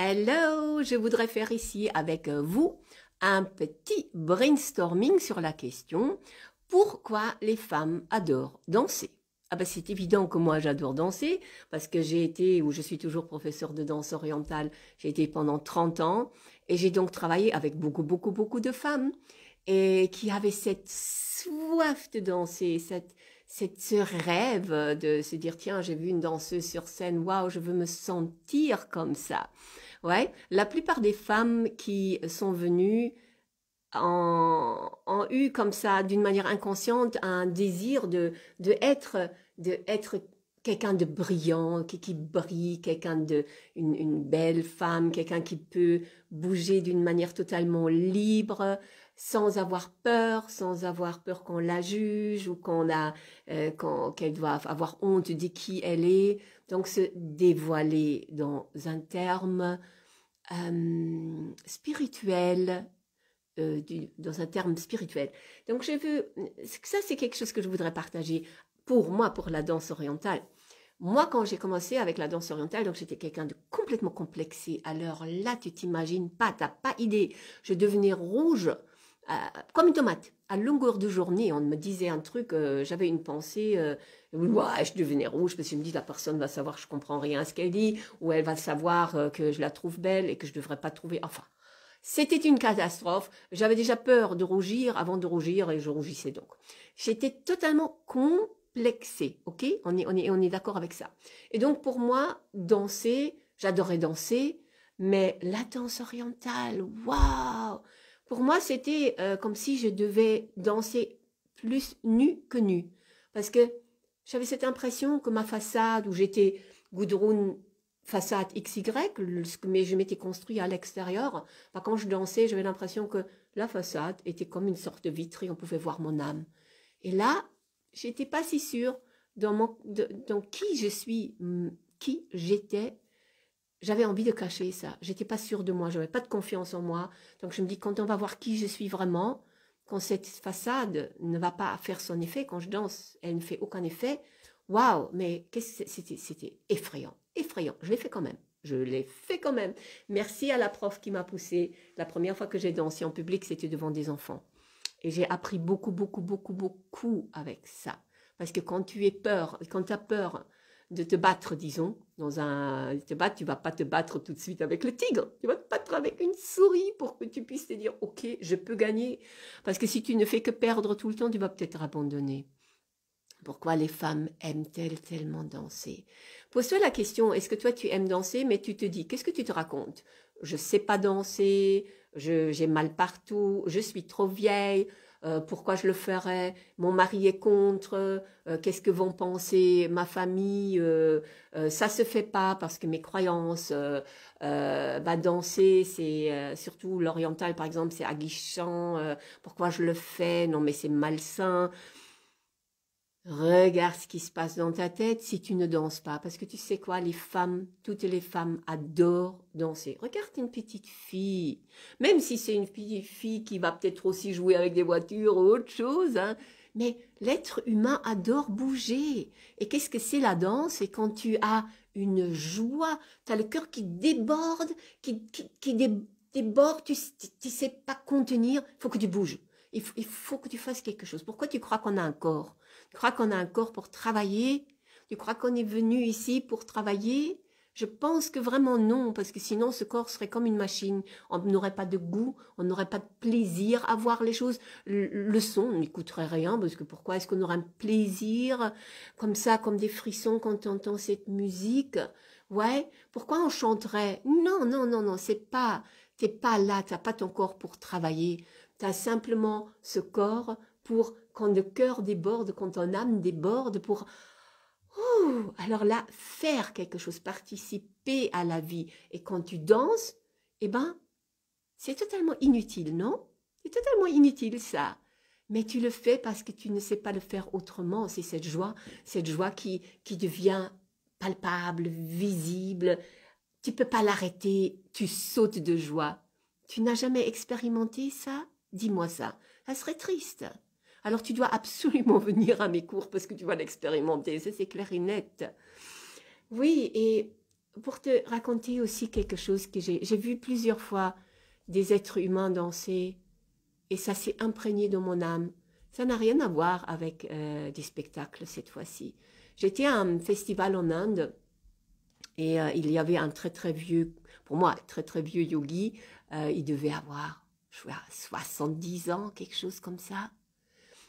Hello, je voudrais faire ici avec vous un petit brainstorming sur la question pourquoi les femmes adorent danser. Ah ben c'est évident que moi j'adore danser parce que j'ai été ou je suis toujours professeur de danse orientale, j'ai été pendant 30 ans et j'ai donc travaillé avec beaucoup beaucoup beaucoup de femmes et qui avaient cette soif de danser, cette ce rêve de se dire tiens j'ai vu une danseuse sur scène waouh je veux me sentir comme ça Ouais, la plupart des femmes qui sont venues ont, eu comme ça, d'une manière inconsciente, un désir de, de être, de être quelqu'un de brillant, qui, qui brille, quelqu'un de une, belle femme, quelqu'un qui peut bouger d'une manière totalement libre, sans avoir peur, sans avoir peur qu'on la juge ou qu'on a, euh, qu'elle doit avoir honte de qui elle est. Donc se dévoiler dans un terme euh, spirituel, euh, dans un terme spirituel. Donc je veux, ça c'est quelque chose que je voudrais partager pour moi, pour la danse orientale. Moi, quand j'ai commencé avec la danse orientale, donc j'étais quelqu'un de complètement complexé. Alors là, tu t'imagines pas, t'as pas idée. Je devenais rouge euh, comme une tomate. À longueur de journée, on me disait un truc, euh, j'avais une pensée, euh, je devenais rouge parce que je me dis la personne va savoir que je comprends rien à ce qu'elle dit, ou elle va savoir que je la trouve belle et que je ne devrais pas trouver. Enfin, c'était une catastrophe. J'avais déjà peur de rougir avant de rougir et je rougissais donc. J'étais totalement complexée, ok On est, on est, on est d'accord avec ça. Et donc pour moi, danser, j'adorais danser, mais la danse orientale, waouh pour moi, c'était euh, comme si je devais danser plus nu que nu. Parce que j'avais cette impression que ma façade, où j'étais goudron façade XY, mais je m'étais construit à l'extérieur, bah, quand je dansais, j'avais l'impression que la façade était comme une sorte de vitrine, on pouvait voir mon âme. Et là, j'étais pas si sûre dans, dans qui je suis, qui j'étais j'avais envie de cacher ça. J'étais pas sûre de moi, j'avais pas de confiance en moi. Donc je me dis, quand on va voir qui je suis vraiment, quand cette façade ne va pas faire son effet, quand je danse, elle ne fait aucun effet, waouh, mais c'était c'était effrayant, effrayant. Je l'ai fait quand même. Je l'ai fait quand même. Merci à la prof qui m'a poussée. La première fois que j'ai dansé en public, c'était devant des enfants. Et j'ai appris beaucoup, beaucoup, beaucoup, beaucoup avec ça. Parce que quand tu es peur, quand tu as peur de te battre, disons, dans un te battre, tu vas pas te battre tout de suite avec le tigre, tu vas te battre avec une souris pour que tu puisses te dire OK, je peux gagner parce que si tu ne fais que perdre tout le temps, tu vas peut-être abandonner. Pourquoi les femmes aiment-elles tellement danser Pose-toi la question, est-ce que toi tu aimes danser mais tu te dis qu'est-ce que tu te racontes Je sais pas danser, j'ai mal partout, je suis trop vieille, euh, pourquoi je le ferais, mon mari est contre, euh, qu'est-ce que vont penser ma famille, euh, ça se fait pas parce que mes croyances, bah danser c'est surtout l'oriental par exemple c'est aguichant, pourquoi je le fais, non mais c'est malsain. Regarde ce qui se passe dans ta tête si tu ne danses pas. Parce que tu sais quoi, les femmes, toutes les femmes adorent danser. Regarde une petite fille. Même si c'est une petite fille qui va peut-être aussi jouer avec des voitures ou autre chose. Hein. mais l'être humain adore bouger. Et qu'est-ce que c'est la danse Et quand tu as une joie, tu as le cœur qui déborde, qui, qui, déborde, tu ne sais pas contenir, il faut que tu bouges il faut, que tu fasses quelque chose. Pourquoi tu crois qu'on a un corps Tu crois qu'on a un corps pour travailler Tu crois qu'on est venu ici pour travailler je pense que vraiment non, parce que sinon ce corps serait comme une machine. On n'aurait pas de goût, on n'aurait pas de plaisir à voir les choses. Le, son, on n'écouterait rien, parce que pourquoi est-ce qu'on aurait un plaisir comme ça, comme des frissons quand on entend cette musique Ouais, pourquoi on chanterait Non, non, non, non, c'est pas, t'es pas là, t'as pas ton corps pour travailler tu as simplement ce corps pour quand le cœur déborde, quand ton âme déborde, pour oh, alors là, faire quelque chose, participer à la vie. Et quand tu danses, eh ben, c'est totalement inutile, non C'est totalement inutile ça. Mais tu le fais parce que tu ne sais pas le faire autrement. C'est cette joie, cette joie qui, qui devient palpable, visible. Tu peux pas l'arrêter. Tu sautes de joie. Tu n'as jamais expérimenté ça Dis-moi ça. Ça serait triste. Alors tu dois absolument venir à mes cours parce que tu vas l'expérimenter. c'est clair et net. Oui, et pour te raconter aussi quelque chose que j'ai, vu plusieurs fois des êtres humains danser et ça s'est imprégné dans mon âme. Ça n'a rien à voir avec euh, des spectacles cette fois-ci. J'étais à un festival en Inde et euh, il y avait un très très vieux, pour moi très très vieux yogi. Euh, il devait avoir je 70 ans, quelque chose comme ça.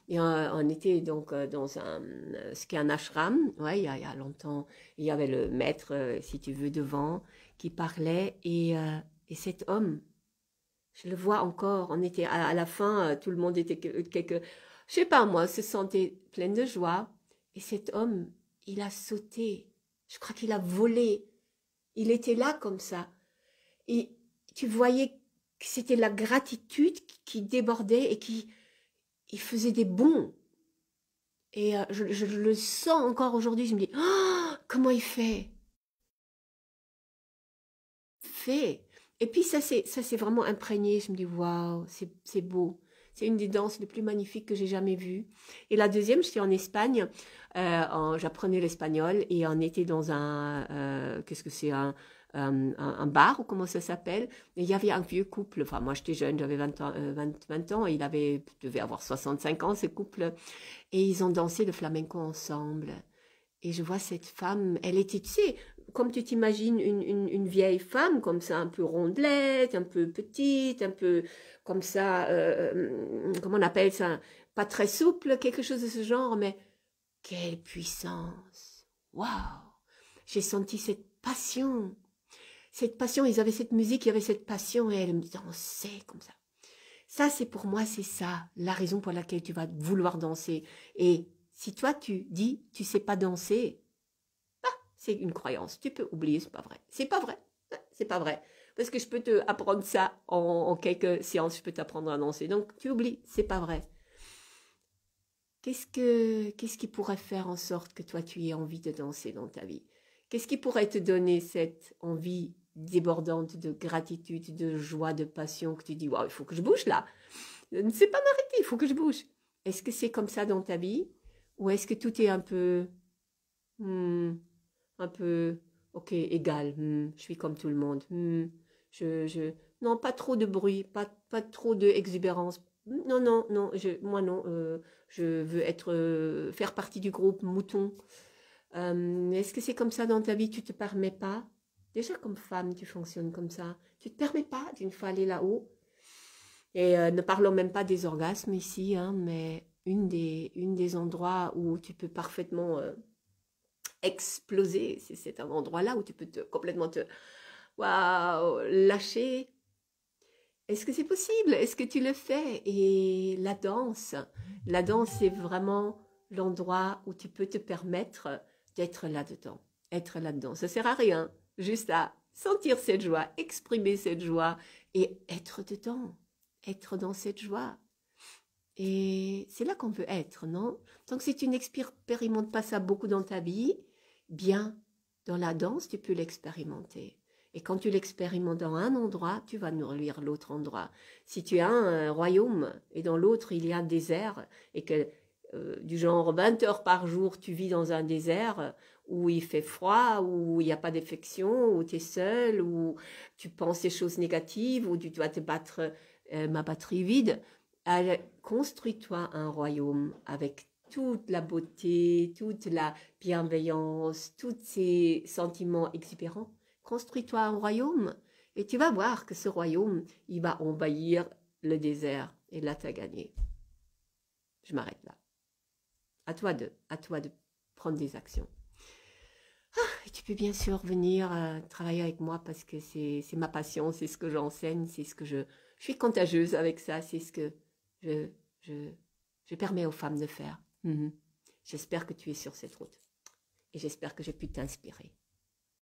Et euh, on, était donc euh, dans un, euh, ce est un ashram, ouais, il, y a, longtemps. Il y avait le maître, si tu veux, devant, qui parlait. Et, cet homme, je le vois encore. On était à, la fin, tout le monde était quelque, je sais pas moi, se sentait plein de joie. Et cet homme, il a sauté. Je crois qu'il a volé. Il était là comme ça. Et tu voyais c'était la gratitude qui débordait et qui faisait des bons. Et euh, je, le sens encore aujourd'hui, je me dis, oh, comment il fait Fait. Et puis ça c'est ça c'est vraiment imprégné, je me dis, waouh, c'est beau. C'est une des danses les plus magnifiques que j'ai jamais vues. Et la deuxième, suis en Espagne. Euh, j'apprenais l'espagnol et on était dans un... Euh, qu'est-ce que c'est un, un, bar ou comment ça s'appelle. il y avait un vieux couple. Enfin, moi, j'étais jeune, j'avais 20 ans, 20, euh, ans il avait, devait avoir 65 ans, ce couple. Et ils ont dansé le flamenco ensemble. Et je vois cette femme, elle était, tu sais, comme tu t'imagines une, vieille femme, comme ça, un peu rondelette, un peu petite, un peu comme ça, euh, euh, comment on appelle ça, pas très souple, quelque chose de ce genre, mais quelle puissance Waouh J'ai senti cette passion, cette passion, ils avaient cette musique, ils avaient avait cette passion, et elle dansait comme ça. Ça, c'est pour moi, c'est ça, la raison pour laquelle tu vas vouloir danser. Et si toi, tu dis, tu sais pas danser, une croyance. Tu peux oublier, c'est pas vrai. C'est pas vrai. C'est pas vrai. Parce que je peux te apprendre ça en, quelques séances, je peux t'apprendre à danser, Donc, tu oublies, c'est pas vrai. Qu'est-ce que, qu'est-ce qui pourrait faire en sorte que toi, tu aies envie de danser dans ta vie? Qu'est-ce qui pourrait te donner cette envie débordante de gratitude, de joie, de passion que tu dis waouh, il faut que je bouge là. Je ne sais pas m'arrêter, il faut que je bouge. Est-ce que c'est comme ça dans ta vie ou est-ce que tout est un peu hmm, un peu, ok, égal, hmm, je suis comme tout le monde, hmm, je, non, pas trop de bruit, pas, pas trop d'exubérance, non, non, non, je, moi non, euh, je veux être, euh, faire partie du groupe mouton. Euh, est-ce que c'est comme ça dans ta vie, tu te permets pas Déjà comme femme, tu fonctionnes comme ça. Tu te permets pas d'une fois aller là-haut. Et ne parlons même pas des orgasmes ici, hein, mais une des, une des endroits où tu peux parfaitement exploser. C'est un endroit là où tu peux te, complètement te waouh, lâcher. Est-ce que c'est possible Est-ce que tu le fais Et la danse, la danse, c'est vraiment l'endroit où tu peux te permettre d'être là-dedans, être là-dedans. Ça sert à rien, juste à sentir cette joie, exprimer cette joie et être dedans, être dans cette joie. Et c'est là qu'on peut être, non Donc si tu n'expérimentes pas ça beaucoup dans ta vie, bien dans la danse, tu peux l'expérimenter. Et quand tu l'expérimentes dans un endroit, tu vas nourrir l'autre endroit. Si tu as un royaume et dans l'autre il y a un désert et que euh, du genre 20 heures par jour tu vis dans un désert euh, où il fait froid, où il n'y a pas d'affection, où tu es seul, où tu penses des choses négatives, où tu dois te battre euh, ma batterie vide, construis-toi un royaume avec toute la beauté, toute la bienveillance, tous ces sentiments exubérants. Construis-toi un royaume et tu vas voir que ce royaume, il va envahir le désert. Et là, tu as gagné. Je m'arrête là. À toi de, à toi de prendre des actions. Ah, tu peux bien sûr venir euh, travailler avec moi parce que c'est ma passion, c'est ce que j'enseigne, c'est ce que je... suis contagieuse avec ça, c'est ce que je, je permets aux femmes de faire. Mmh j'espère que tu es sur cette route. Et j'espère que j'ai pu t'inspirer.